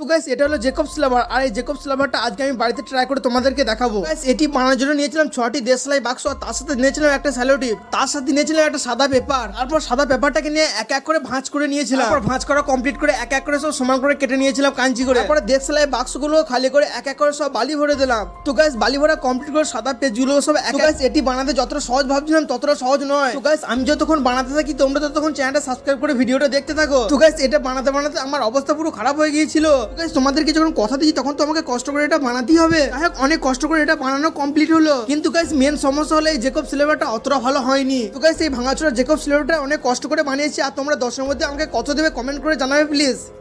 তো গাইস এটা হলো জেকব স্লামার আর এই জেকব স্লামারটা আজকে আমি বাড়িতে ট্রাই করে তোমাদেরকে দেখাবো গাইস এটি বানানোর জন্য নিয়েছিলাম ছটি দেশলাই বাক্স আর তার সাথে নিয়েছিলাম একটা স্যালোটি তার সাথে নিয়েছিলাম একটা সাদা পেপার তারপর সাদা পেপারটাকে নিয়ে এক এক করে ভাঁজ করে নিয়েছিলাম তারপর ভাঁজ করা কমপ্লিট করে এক এক করে সব সমান করে কেটে নিয়েছিলাম কাঞ্চি করে তারপরে দেশলাই বাক্সগুলো খালি করে এক এক করে সব বালি ভরে দিলাম তো গাইস বালি ভরা কমপ্লিট করে সাদা পেজগুলো সব এক গাইস এটি বানাতে যতটা সহজ ভাবছিলাম ততটা সহজ নয় তো গাইস আমি যতক্ষণ বানাতে থাকি তোমরা ততক্ষণ চ্যানেলটা সাবস্ক্রাইব করে ভিডিওটা দেখতে থাকো তো গাইস এটা বানাতে বানাতে আমার অবস্থা পুরো খারাপ হয়ে গিয়েছিল গাইস তোমাদেরকে যখন কথা দিচ্ছি তখন তো আমাকে কষ্ট করে এটা বানাতেই হবে অনেক কষ্ট করে এটা বানানো কমপ্লিট হলো কিন্তু গাইস মেন সমস্যা হলো এই জেকব সিলেবারটা অতটা ভালো হয়নি তো গাইস এই ভাঙাচোরা জেকব সিলেবারটা অনেক কষ্ট করে বানিয়েছি আর তোমরা দশের মধ্যে আমাকে কত দেবে কমেন্ট করে জানাবে প্লিজ